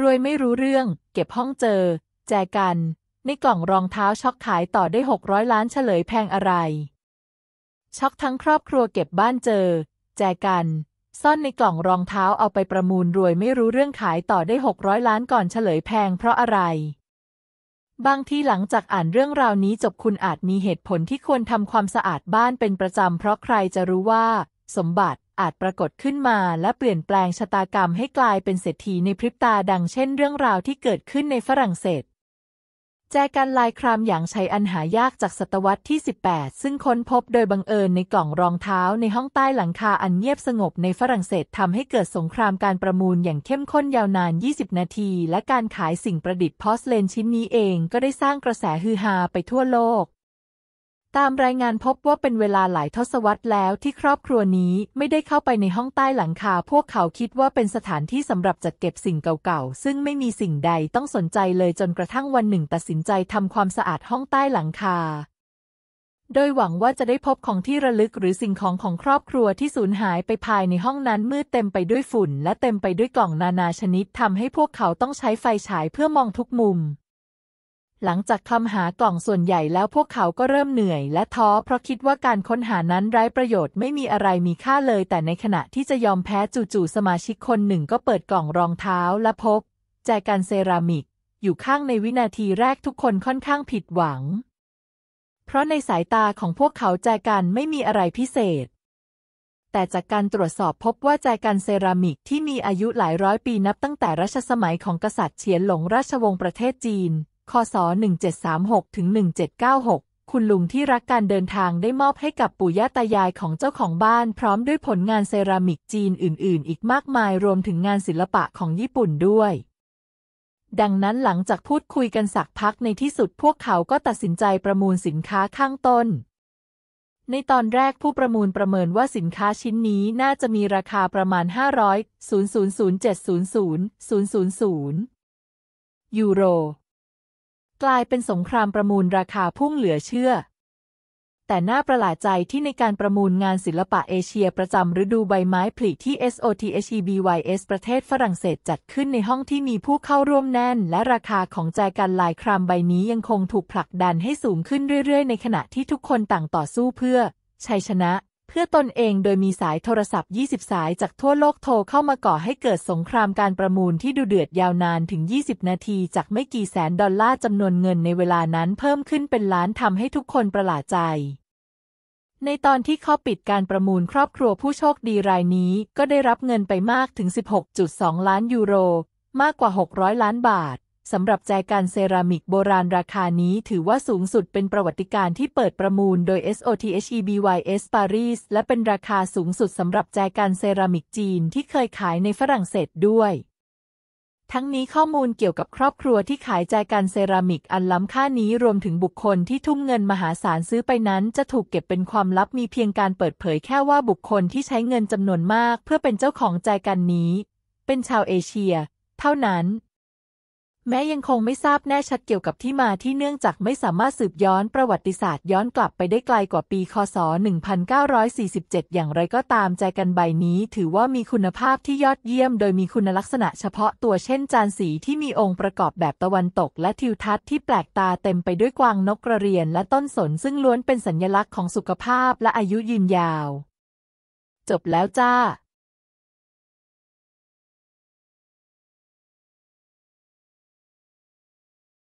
รวยไม่รู้เรื่อง เก็บห้องเจอ แจกัน ในกล่องรองเท้า ช็อกขายต่อได้ 600 ล้านเฉลยแพงอะไร ช็อกทั้งครอบครัวเก็บบ้านเจอ แจกัน ซ่อนในกล่องรองเท้าเอาไปประมูล รวยไม่รู้เรื่องขายต่อได้ 600 ล้านก่อนเฉลยแพงเพราะอะไร บางทีหลังจากอ่านเรื่องราวนี้จบคุณอาจมีเหตุผลที่ควรทำความสะอาดบ้านเป็นประจำเพราะใครจะรู้ว่า สมบัติอาจปรากฏขึ้นมาและเปลี่ยนแปลงชะตากรรมให้กลายเป็นเศรษฐีในพริบตาดังเช่นเรื่องราวที่เกิดขึ้นในฝรั่งเศสแจกันลายครามอย่างใช้อันหายากจากศตวรรษที่ 18 ซึ่งค้นพบโดยบังเอิญในกล่องรองเท้าในห้องใต้หลังคาอันเงียบสงบในฝรั่งเศสทำให้เกิดสงครามการประมูลอย่างเข้มข้นยาวนาน 20 นาที และการขายสิ่งประดิษฐ์พอสเลนชิ้นนี้เองก็ได้สร้างกระแสฮือฮาไปทั่วโลกตามรายงานพบว่าเป็นเวลาหลายทศวรรษแล้ว ที่ครอบครัวนี้ไม่ได้เข้าไปในห้องใต้หลังคา พวกเขาคิดว่าเป็นสถานที่สำหรับจัดเก็บสิ่งเก่าๆซึ่งไม่มีสิ่งใดต้องสนใจเลยจนกระทั่งวันหนึ่งตัดสินใจทำความสะอาดห้องใต้หลังคา โดยหวังว่าจะได้พบของที่ระลึกหรือสิ่งของของครอบครัวที่สูญหายไปภายในห้องนั้นมืดเต็มไปด้วยฝุ่น และเต็มไปด้วยกล่องนานาชนิดทำให้พวกเขาต้องใช้ไฟฉายเพื่อมองทุกมุมหลังจากคำหากล่องส่วนใหญ่แล้วพวกเขาก็เริ่มเหนื่อยและท้อเพราะคิดว่าการค้นหานั้นไร้ประโยชน์ไม่มีอะไรมีค่าเลย แต่ในขณะที่จะยอมแพ้จู่ๆสมาชิกคนหนึ่งก็เปิดกล่องรองเท้าและพบ แจกันเซรามิกอยู่ข้างในวินาทีแรกทุกคนค่อนข้างผิดหวัง เพราะในสายตาของพวกเขา แจกันไม่มีอะไรพิเศษ แต่จากการตรวจสอบพบว่าแจกันเซรามิกที่มีอายุหลายร้อยปีนับตั้งแต่รัชสมัยของกษัตริย์เฉียนหลงราชวงศ์ประเทศจีนคศ1736ถึง1796 คุณลุงที่รักการเดินทางได้มอบให้กับปู่ย่าตายายของเจ้าของบ้าน พร้อมด้วยผลงานเซรามิกจีนอื่น ๆ อีกมากมายรวมถึงงานศิลปะของญี่ปุ่นด้วย ดังนั้นหลังจากพูดคุยกันสักพักในที่สุดพวกเขาก็ตัดสินใจประมูลสินค้าข้างต้น ในตอนแรกผู้ประมูลประเมินว่าสินค้าชิ้นนี้น่าจะมีราคาประมาณ500 0 0 0 7 0 0 0 0 0ยูโรกลายเป็นสงครามประมูลราคาพุ่งเหลือเชื่อ แต่น่าประหลาดใจที่ในการประมูลงานศิลปะเอเชียประจำฤดูใบไม้ผลิที่ SOTHEBYS ประเทศฝรั่งเศสจัดขึ้นในห้องที่มีผู้เข้าร่วมแน่น และราคาของแจกันลายครามใบนี้ยังคงถูกผลักดันให้สูงขึ้นเรื่อยๆ ในขณะที่ทุกคนต่างต่อสู้เพื่อ ชัยชนะพื่อตนเองโดยมีสายโทรศัพท์ 20 สายจากทั่วโลกโทรเข้ามาก่อให้เกิดสงครามการประมูลที่ดูเดือดยาวนานถึง 20 นาที จากไม่กี่แสนดอลลาร์จำนวนเงินในเวลานั้นเพิ่มขึ้นเป็นล้านทำให้ทุกคนประหลาดใจ ในตอนที่เขาปิดการประมูลครอบครัวผู้โชคดีรายนี้ก็ได้รับเงินไปมากถึง 16.2 ล้านยูโรมากกว่า 600 ล้านบาทสำหรับแจกันเซรามิกโบราณราคานี้ถือว่าสูงสุดเป็นประวัติการที่เปิดประมูลโดย SOTHEBYS Paris และเป็นราคาสูงสุด สำหรับแจกันเซรามิกจีนที่เคยขายในฝรั่งเศสด้วย ทั้งนี้ข้อมูลเกี่ยวกับครอบครัวที่ขายแจกันเซรามิกอันล้ำค่านี้รวมถึงบุคคลที่ทุ่มเงินมหาศาลซื้อไปนั้น จะถูกเก็บเป็นความลับมีเพียงการเปิดเผยแค่ว่าบุคคลที่ใช้เงินจำนวนมาก เพื่อเป็นเจ้าของแจกันนี้ เป็นชาวเอเชีย เท่านั้นแม้ยังคงไม่ทราบแน่ชัดเกี่ยวกับที่มาที่เนื่องจากไม่สามารถสืบย้อนประวัติศาสตร์ย้อนกลับไปได้ไกลกว่าปี คศ 1947 อย่างไรก็ตามใจกันใบนี้ถือว่ามีคุณภาพที่ยอดเยี่ยมโดยมีคุณลักษณะเฉพาะตัวเช่นจานสีที่มีองค์ประกอบแบบตะวันตก และทิวทัศน์ที่แปลกตาเต็มไปด้วยกวางนกกระเรียนและต้นสน ซึ่งล้วนเป็นสัญลักษณ์ของสุขภาพและอายุยืนยาว จบแล้วจ้า